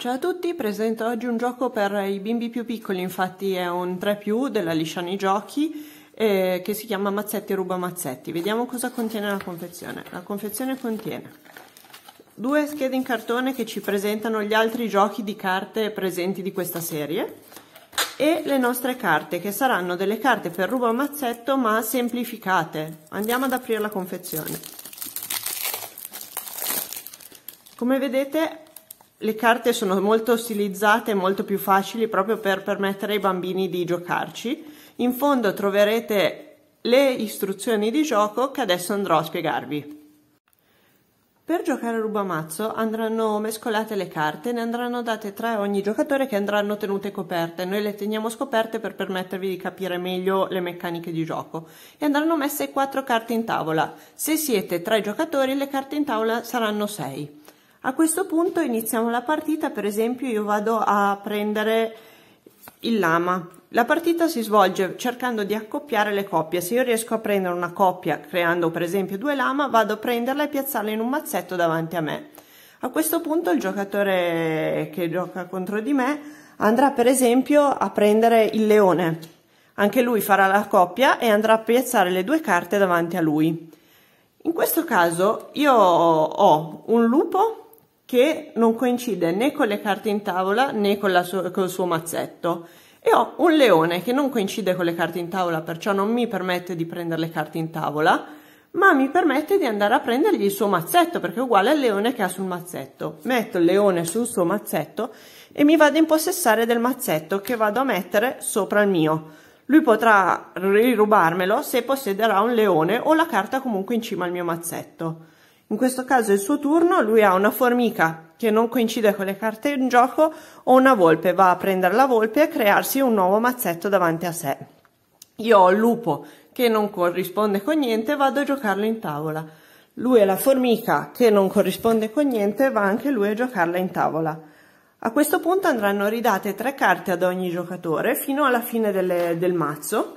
Ciao a tutti, presento oggi un gioco per i bimbi più piccoli, infatti è un 3 più della Lisciani Giochi eh, che si chiama Mazzetti ruba mazzetti. Vediamo cosa contiene la confezione. La confezione contiene due schede in cartone che ci presentano gli altri giochi di carte presenti di questa serie e le nostre carte che saranno delle carte per ruba mazzetto ma semplificate. Andiamo ad aprire la confezione. Come vedete le carte sono molto stilizzate e molto più facili proprio per permettere ai bambini di giocarci. In fondo troverete le istruzioni di gioco che adesso andrò a spiegarvi. Per giocare a rubamazzo andranno mescolate le carte, ne andranno date tre a ogni giocatore che andranno tenute coperte. Noi le teniamo scoperte per permettervi di capire meglio le meccaniche di gioco. E andranno messe quattro carte in tavola. Se siete tre giocatori, le carte in tavola saranno sei a questo punto iniziamo la partita per esempio io vado a prendere il lama la partita si svolge cercando di accoppiare le coppie se io riesco a prendere una coppia creando per esempio due lama vado a prenderla e piazzarla in un mazzetto davanti a me a questo punto il giocatore che gioca contro di me andrà per esempio a prendere il leone. Anche lui farà la coppia e andrà a piazzare le due carte davanti a lui. In questo caso io ho un lupo che non coincide né con le carte in tavola né con, su- con il suo mazzetto. E ho un leone che non coincide con le carte in tavola, perciò non mi permette di prendere le carte in tavola, ma mi permette di andare a prendergli il suo mazzetto, perché è uguale al leone che ha sul mazzetto. Metto il leone sul suo mazzetto e mi vado a impossessare del mazzetto che vado a mettere sopra il mio. Lui potrà rirubarmelo se possederà un leone o la carta comunque in cima al mio mazzetto. In questo caso è il suo turno, lui ha una formica che non coincide con le carte in gioco o una volpe, va a prendere la volpe e a crearsi un nuovo mazzetto davanti a sé. Io ho il lupo che non corrisponde con niente, vado a giocarlo in tavola. Lui è la formica che non corrisponde con niente, va anche lui a giocarla in tavola. A questo punto andranno ridate tre carte ad ogni giocatore fino alla fine delle, del mazzo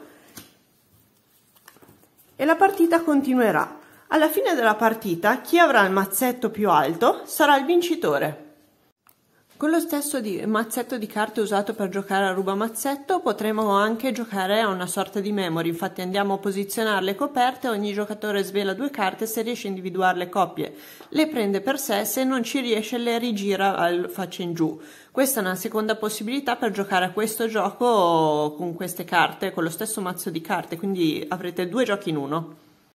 e la partita continuerà. Alla fine della partita chi avrà il mazzetto più alto sarà il vincitore. Con lo stesso di mazzetto di carte usato per giocare a ruba mazzetto potremo anche giocare a una sorta di memory, infatti andiamo a posizionare le coperte, ogni giocatore svela due carte, se riesce a individuare le coppie le prende per sé, se non ci riesce le rigira al faccia in giù. Questa è una seconda possibilità per giocare a questo gioco con queste carte, con lo stesso mazzo di carte, quindi avrete due giochi in uno.